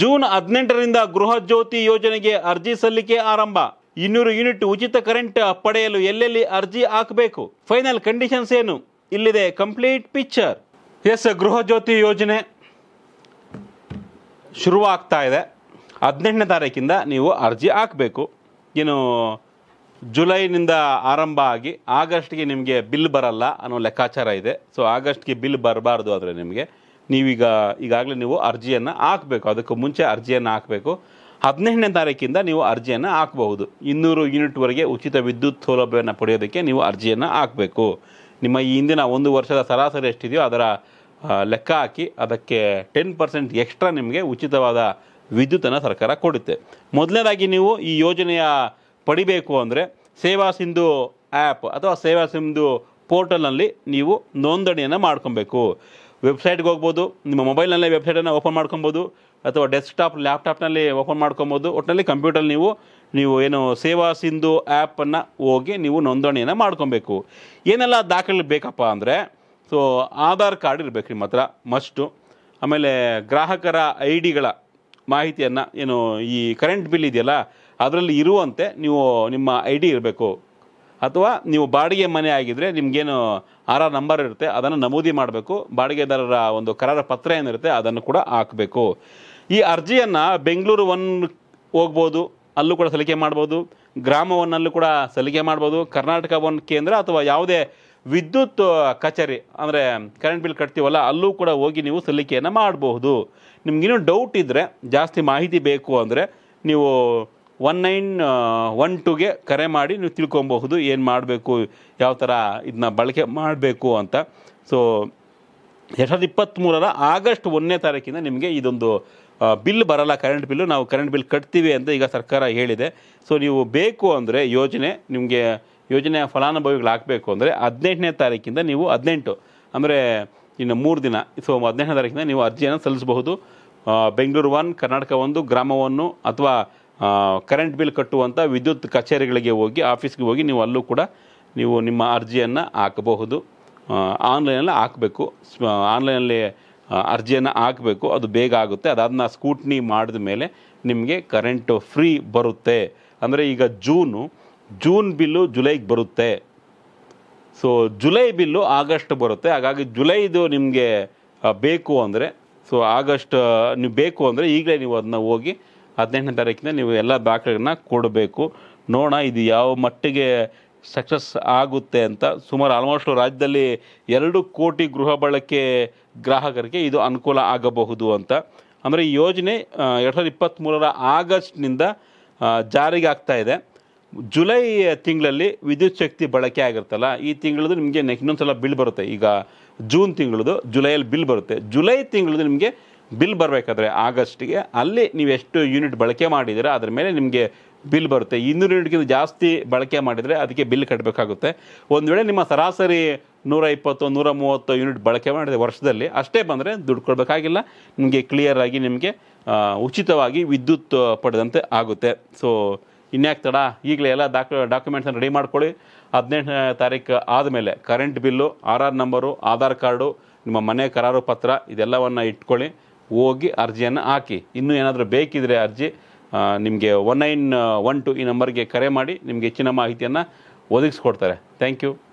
June ಹದಿನೆಂಟರಿಂದ ಗೃಹ ಜ್ಯೋತಿ ಯೋಜನೆಗೆ ಅರ್ಜಿ ಸಲ್ಲಿಕೆ ಆರಂಭ ಇನ್ನೂರು ಯೂನಿಟ್ ಉಚಿತ ಕರೆಂಟ್ ಪಡೆಯಲು ಎಲ್ಲೆಲ್ಲಿ ಅರ್ಜಿ ಹಾಕಬೇಕು ಫೈನಲ್ ಕಂಡೀಷನ್ಸ್ ಏನು ಇಲ್ಲಿದೆ ಕಂಪ್ಲೀಟ್ ಪಿಕ್ಚರ್ ಎಸ್ ಗೃಹ ಜ್ಯೋತಿ ಯೋಜನೆ ಶುರುವಾಗ್ತಾ ಇದೆ ಹದಿನೆಂಟನೇ ತಾರೀಕಿಂದ ನೀವು ಅರ್ಜಿ ಹಾಕಬೇಕು ಏನು ಜುಲೈನಿಂದ ಆರಂಭ ಆಗಿ ಆಗಸ್ಟ್ಗೆ ನಿಮಗೆ ಬಿಲ್ ಬರಲ್ಲ ಅನ್ನೋ ಲೆಕ್ಕಾಚಾರ ಇದೆ ಸೊ ಆಗಸ್ಟ್ಗೆ ಬಿಲ್ ಬರಬಾರ್ದು ಆದರೆ ನಿಮಗೆ ನೀವೀಗ ಈಗಾಗಲೇ ನೀವು ಅರ್ಜಿಯನ್ನು ಹಾಕಬೇಕು ಅದಕ್ಕೆ ಮುಂಚೆ ಅರ್ಜಿಯನ್ನು ಹಾಕಬೇಕು ಹದಿನೆಂಟನೇ ತಾರೀಕಿಂದ ನೀವು ಅರ್ಜಿಯನ್ನು ಹಾಕಬಹುದು ಇನ್ನೂರು ಯೂನಿಟ್ವರೆಗೆ ಉಚಿತ ವಿದ್ಯುತ್ ಸೌಲಭ್ಯವನ್ನು ಪಡೆಯೋದಕ್ಕೆ ನೀವು ಅರ್ಜಿಯನ್ನು ಹಾಕಬೇಕು ನಿಮ್ಮ ಈ ಹಿಂದಿನ ಒಂದು ವರ್ಷದ ಸರಾಸರಿ ಎಷ್ಟಿದೆಯೋ ಅದರ ಲೆಕ್ಕ ಹಾಕಿ ಅದಕ್ಕೆ ಟೆನ್ ಪರ್ಸೆಂಟ್ ಎಕ್ಸ್ಟ್ರಾ ನಿಮಗೆ ಉಚಿತವಾದ ವಿದ್ಯುತ್ತನ್ನು ಸರ್ಕಾರ ಕೊಡುತ್ತೆ ಮೊದಲನೇದಾಗಿ ನೀವು ಈ ಯೋಜನೆಯ ಪಡಿಬೇಕು ಅಂದರೆ ಸೇವಾ ಸಿಂಧು ಆ್ಯಪ್ ಅಥವಾ ಸೇವಾ ಸಿಂಧು ಪೋರ್ಟಲ್ನಲ್ಲಿ ನೀವು ನೋಂದಣಿಯನ್ನು ಮಾಡ್ಕೊಬೇಕು ವೆಬ್ಸೈಟ್ಗೆ ಹೋಗ್ಬೋದು ನಿಮ್ಮ ಮೊಬೈಲ್ನಲ್ಲೇ ವೆಬ್ಸೈಟನ್ನು ಓಪನ್ ಮಾಡ್ಕೊಬೋದು ಅಥವಾ ಡೆಸ್ಕ್ಟಾಪ್ ಲ್ಯಾಪ್ಟಾಪ್ನಲ್ಲಿ ಓಪನ್ ಮಾಡ್ಕೊಬೋದು ಒಟ್ಟಿನಲ್ಲಿ ಕಂಪ್ಯೂಟರ್ ನೀವು ನೀವು ಏನು ಸೇವಾ ಸಿಂಧು ಆ್ಯಪನ್ನು ಹೋಗಿ ನೀವು ನೋಂದಣಿಯನ್ನು ಮಾಡ್ಕೊಬೇಕು ಏನೆಲ್ಲ ದಾಖಲೆ ಬೇಕಪ್ಪ ಅಂದರೆ ಸೊ ಆಧಾರ್ ಕಾರ್ಡ್ ಇರಬೇಕು ನಿಮ್ಮ ಹತ್ರ ಮಸ್ಟು ಆಮೇಲೆ ಗ್ರಾಹಕರ ಐ ಡಿಗಳ ಮಾಹಿತಿಯನ್ನು ಏನು ಈ ಕರೆಂಟ್ ಬಿಲ್ ಇದೆಯಲ್ಲ ಅದರಲ್ಲಿ ಇರುವಂತೆ ನೀವು ನಿಮ್ಮ ಐ ಡಿ ಇರಬೇಕು ಅಥವಾ ನೀವು ಬಾಡಿಗೆ ಮನೆ ಆಗಿದ್ದರೆ ನಿಮಗೇನು ಆರ್ ಆರ್ ನಂಬರ್ ಇರುತ್ತೆ ಅದನ್ನು ನಮೂದಿ ಮಾಡಬೇಕು ಬಾಡಿಗೆದಾರರ ಒಂದು ಕರಾರ ಪತ್ರ ಏನಿರುತ್ತೆ ಅದನ್ನು ಕೂಡ ಹಾಕಬೇಕು ಈ ಅರ್ಜಿಯನ್ನು ಬೆಂಗಳೂರು ಒನ್ ಹೋಗ್ಬೋದು ಅಲ್ಲೂ ಕೂಡ ಸಲ್ಲಿಕೆ ಮಾಡ್ಬೋದು ಗ್ರಾಮ ಒನ್ನಲ್ಲೂ ಕೂಡ ಸಲ್ಲಿಕೆ ಮಾಡ್ಬೋದು ಕರ್ನಾಟಕ ಒನ್ ಕೇಂದ್ರ ಅಥವಾ ಯಾವುದೇ ವಿದ್ಯುತ್ ಕಚೇರಿ ಅಂದರೆ ಕರೆಂಟ್ ಬಿಲ್ ಕಟ್ತೀವಲ್ಲ ಅಲ್ಲೂ ಕೂಡ ಹೋಗಿ ನೀವು ಸಲ್ಲಿಕೆಯನ್ನು ಮಾಡಬಹುದು ನಿಮಗಿನ್ನೂ ಡೌಟ್ ಇದ್ದರೆ ಜಾಸ್ತಿ ಮಾಹಿತಿ ಬೇಕು ಅಂದರೆ ನೀವು ಒನ್ ನೈನ್ ಒನ್ ಟುಗೆ ಕರೆ ಮಾಡಿ ನೀವು ತಿಳ್ಕೊಬಹುದು ಏನು ಮಾಡಬೇಕು ಯಾವ ಥರ ಇದನ್ನ ಬಳಕೆ ಮಾಡಬೇಕು ಅಂತ ಸೊ ಎರಡು ಸಾವಿರದ ಇಪ್ಪತ್ತ್ಮೂರರ ಆಗಸ್ಟ್ ಒಂದನೇ ತಾರೀಕಿಂದ ನಿಮಗೆ ಇದೊಂದು ಬಿಲ್ ಬರಲ್ಲ ಕರೆಂಟ್ ಬಿಲ್ಲು ನಾವು ಕರೆಂಟ್ ಬಿಲ್ ಕಟ್ತೀವಿ ಅಂತ ಈಗ ಸರ್ಕಾರ ಹೇಳಿದೆ ಸೊ ನೀವು ಬೇಕು ಅಂದರೆ ಯೋಜನೆ ನಿಮಗೆ ಯೋಜನೆಯ ಹಾಕಬೇಕು ಅಂದರೆ ಹದಿನೆಂಟನೇ ತಾರೀಕಿಂದ ನೀವು ಹದಿನೆಂಟು ಅಂದರೆ ಇನ್ನು ಮೂರು ದಿನ ಸೊ ಹದಿನೆಂಟನೇ ತಾರೀಕಿಂದ ನೀವು ಅರ್ಜಿಯನ್ನು ಸಲ್ಲಿಸಬಹುದು ಬೆಂಗಳೂರು ಒನ್ ಕರ್ನಾಟಕ ಒಂದು ಗ್ರಾಮವನ್ನು ಅಥವಾ ಕರೆಂಟ್ ಬಿಲ್ ಕಟ್ಟುವಂಥ ವಿದ್ಯುತ್ ಕಚೇರಿಗಳಿಗೆ ಹೋಗಿ ಆಫೀಸ್ಗೆ ಹೋಗಿ ನೀವು ಅಲ್ಲೂ ಕೂಡ ನೀವು ನಿಮ್ಮ ಅರ್ಜಿಯನ್ನು ಹಾಕಬಹುದು ಆನ್ಲೈನಲ್ಲಿ ಹಾಕಬೇಕು ಆನ್ಲೈನಲ್ಲಿ ಅರ್ಜಿಯನ್ನು ಹಾಕಬೇಕು ಅದು ಬೇಗ ಆಗುತ್ತೆ ಅದನ್ನ ಸ್ಕೂಟ್ನಿ ಮಾಡಿದ ಮೇಲೆ ನಿಮಗೆ ಕರೆಂಟ್ ಫ್ರೀ ಬರುತ್ತೆ ಅಂದರೆ ಈಗ ಜೂನು ಜೂನ್ ಬಿಲ್ಲು ಜುಲೈಗೆ ಬರುತ್ತೆ ಸೊ ಜುಲೈ ಬಿಲ್ಲು ಆಗಸ್ಟ್ ಬರುತ್ತೆ ಹಾಗಾಗಿ ಜುಲೈದು ನಿಮಗೆ ಬೇಕು ಅಂದರೆ ಸೊ ಆಗಸ್ಟ್ ನೀವು ಬೇಕು ಅಂದರೆ ಈಗಲೇ ನೀವು ಅದನ್ನ ಹೋಗಿ ಹದಿನೆಂಟನೇ ತಾರೀಕಿಂದ ನೀವು ಎಲ್ಲ ದಾಖಲೆಗಳನ್ನ ಕೊಡಬೇಕು ನೋಡೋಣ ಇದು ಯಾವ ಮಟ್ಟಿಗೆ ಸಕ್ಸಸ್ ಆಗುತ್ತೆ ಅಂತ ಸುಮಾರು ಆಲ್ಮೋಸ್ಟ್ ರಾಜ್ಯದಲ್ಲಿ ಎರಡು ಕೋಟಿ ಗೃಹ ಬಳಕೆ ಗ್ರಾಹಕರಿಗೆ ಇದು ಅನುಕೂಲ ಆಗಬಹುದು ಅಂತ ಅಂದರೆ ಈ ಯೋಜನೆ ಎರಡು ಸಾವಿರದ ಇಪ್ಪತ್ತ್ಮೂರರ ಆಗಸ್ಟ್ನಿಂದ ಜಾರಿಗೆ ಆಗ್ತಾ ಇದೆ ಜುಲೈ ತಿಂಗಳಲ್ಲಿ ವಿದ್ಯುತ್ ಶಕ್ತಿ ಬಳಕೆ ಆಗಿರ್ತಲ್ಲ ಈ ತಿಂಗಳದು ನಿಮಗೆ ನೆಕ್ಸ್ಟ್ ಇನ್ನೊಂದು ಸಲ ಬಿಲ್ ಬರುತ್ತೆ ಈಗ ಜೂನ್ ತಿಂಗಳದು ಜುಲೈಯಲ್ಲಿ ಬಿಲ್ ಬರುತ್ತೆ ಜುಲೈ ತಿಂಗಳದು ನಿಮಗೆ ಬಿಲ್ ಬರಬೇಕಾದ್ರೆ ಆಗಸ್ಟ್ಗೆ ಅಲ್ಲಿ ನೀವು ಎಷ್ಟು ಯೂನಿಟ್ ಬಳಕೆ ಮಾಡಿದರೆ ಅದರ ಮೇಲೆ ನಿಮಗೆ ಬಿಲ್ ಬರುತ್ತೆ ಇನ್ನೂರು ಯೂನಿಟ್ಗಿಂತ ಜಾಸ್ತಿ ಬಳಕೆ ಮಾಡಿದರೆ ಅದಕ್ಕೆ ಬಿಲ್ ಕಟ್ಟಬೇಕಾಗುತ್ತೆ ಒಂದು ವೇಳೆ ನಿಮ್ಮ ಸರಾಸರಿ ನೂರ ಇಪ್ಪತ್ತು ನೂರ ಮೂವತ್ತು ಯೂನಿಟ್ ಬಳಕೆ ಮಾಡಿದೆ ವರ್ಷದಲ್ಲಿ ಅಷ್ಟೇ ಬಂದರೆ ದುಡ್ಡು ಕೊಡಬೇಕಾಗಿಲ್ಲ ನಿಮಗೆ ಕ್ಲಿಯರಾಗಿ ನಿಮಗೆ ಉಚಿತವಾಗಿ ವಿದ್ಯುತ್ ಪಡೆದಂತೆ ಆಗುತ್ತೆ ಸೊ ಇನ್ಯಾಕೆ ತಡ ಈಗಲೇ ಎಲ್ಲ ಡಾಕ್ ಡಾಕ್ಯುಮೆಂಟ್ಸನ್ನು ರೆಡಿ ಮಾಡ್ಕೊಳ್ಳಿ ಹದಿನೆಂಟನೇ ತಾರೀಕು ಆದಮೇಲೆ current bill R R number Aadhaar card ನಿಮ್ಮ ಮನೆ ಕರಾರು ಪತ್ರ ಇದೆಲ್ಲವನ್ನು ಇಟ್ಕೊಳ್ಳಿ ಹೋಗಿ ಅರ್ಜಿಯನ್ನು ಹಾಕಿ ಇನ್ನೂ ಏನಾದರೂ ಬೇಕಿದ್ರೆ ಅರ್ಜಿ ನಿಮಗೆ ಒನ್ ನೈನ್ ಒನ್ ಟು ಈ ನಂಬರ್ಗೆ ಕರೆ ಮಾಡಿ ನಿಮಗೆ ಹೆಚ್ಚಿನ ಮಾಹಿತಿಯನ್ನು ಒದಗಿಸ್ಕೊಡ್ತಾರೆ ಥ್ಯಾಂಕ್ ಯು